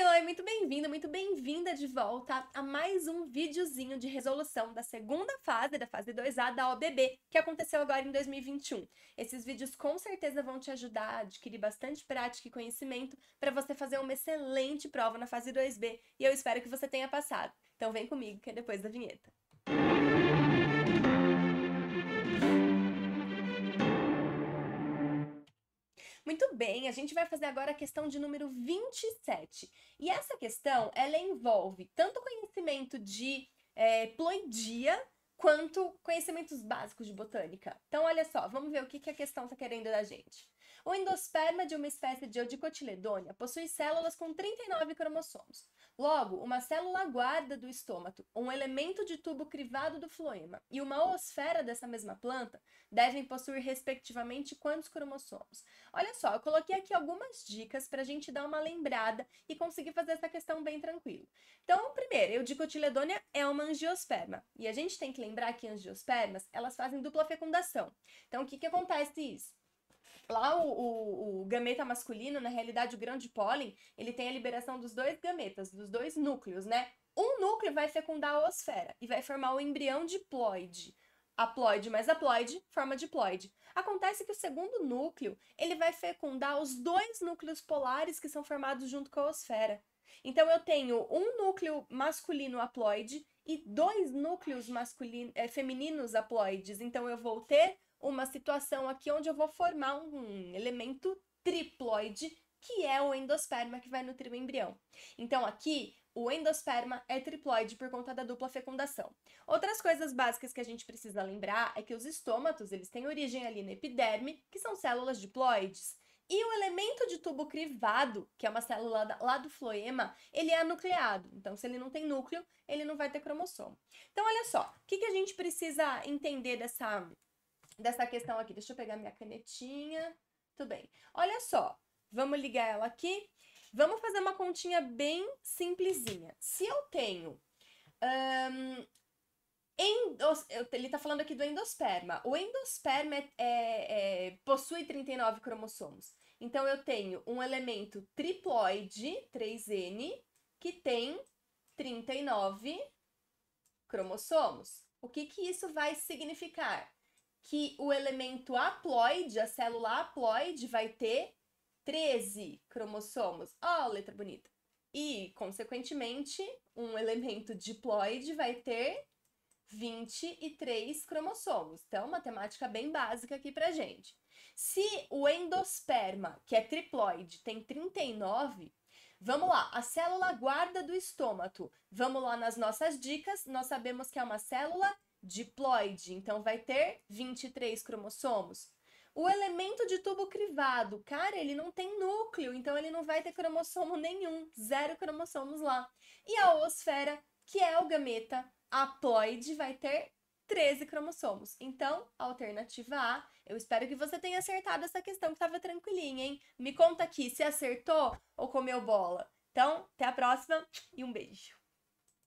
Oi, oi, é muito bem-vindo, muito bem-vinda de volta a mais um videozinho de resolução da segunda fase, da fase 2A da OBB, que aconteceu agora em 2021. Esses vídeos com certeza vão te ajudar a adquirir bastante prática e conhecimento para você fazer uma excelente prova na fase 2B e eu espero que você tenha passado. Então vem comigo que é depois da vinheta. Música Muito bem, a gente vai fazer agora a questão de número 27. E essa questão, ela envolve tanto conhecimento de é, ploidia, quanto conhecimentos básicos de botânica. Então, olha só, vamos ver o que, que a questão está querendo da gente. O endosperma de uma espécie de eudicotiledônia possui células com 39 cromossomos. Logo, uma célula guarda do estômato, um elemento de tubo crivado do floema e uma osfera dessa mesma planta devem possuir, respectivamente, quantos cromossomos? Olha só, eu coloquei aqui algumas dicas para a gente dar uma lembrada e conseguir fazer essa questão bem tranquilo. Então, primeiro, eu digo que o Tiledônia é uma angiosperma. E a gente tem que lembrar que angiospermas, elas fazem dupla fecundação. Então, o que, que acontece isso? Lá o, o, o, gameta masculino, na realidade o grande pólen, ele tem a liberação dos dois gametas, dos dois núcleos, né? Um núcleo vai fecundar a osfera e vai formar o embrião diploide. Haploide mais haploide forma diploide. Acontece que o segundo núcleo, ele vai fecundar os dois núcleos polares que são formados junto com a osfera. Então eu tenho um núcleo masculino haploide e dois núcleos masculino, é, femininos haploides. Então eu vou ter uma situação aqui onde eu vou formar um elemento triploide, que é o endosperma que vai nutrir o embrião. Então aqui o endosperma é triploide por conta da dupla fecundação. Outras coisas básicas que a gente precisa lembrar é que os estômatos, eles têm origem ali na epiderme, que são células diploides. E o elemento de tubo crivado, que é uma célula lá do floema, ele é anucleado. Então, se ele não tem núcleo, ele não vai ter cromossomo. Então, olha só, o que, que a gente precisa entender dessa dessa questão aqui. Deixa eu pegar minha canetinha. Tudo bem. Olha só, vamos ligar ela aqui. Vamos fazer uma continha bem simplesinha. Se eu tenho... Um, endos, ele está falando aqui do endosperma. O endosperma é, é, é, possui 39 cromossomos. Então, eu tenho um elemento triploide, 3N, que tem 39 cromossomos. O que, que isso vai significar? que o elemento haploide, a célula haploide, vai ter 13 cromossomos. Ó, oh, letra bonita. E, consequentemente, um elemento diploide vai ter 23 cromossomos. Então, matemática bem básica aqui pra gente. Se o endosperma, que é triploide, tem 39, vamos lá, a célula guarda do estômago. Vamos lá nas nossas dicas, nós sabemos que é uma célula diploide, então vai ter 23 cromossomos. O elemento de tubo crivado, cara, ele não tem núcleo, então ele não vai ter cromossomo nenhum, zero cromossomos lá. E a oosfera, que é o gameta haploide, vai ter 13 cromossomos. Então, alternativa A, eu espero que você tenha acertado essa questão que estava tranquilinha, hein? Me conta aqui se acertou ou comeu bola. Então, até a próxima e um beijo.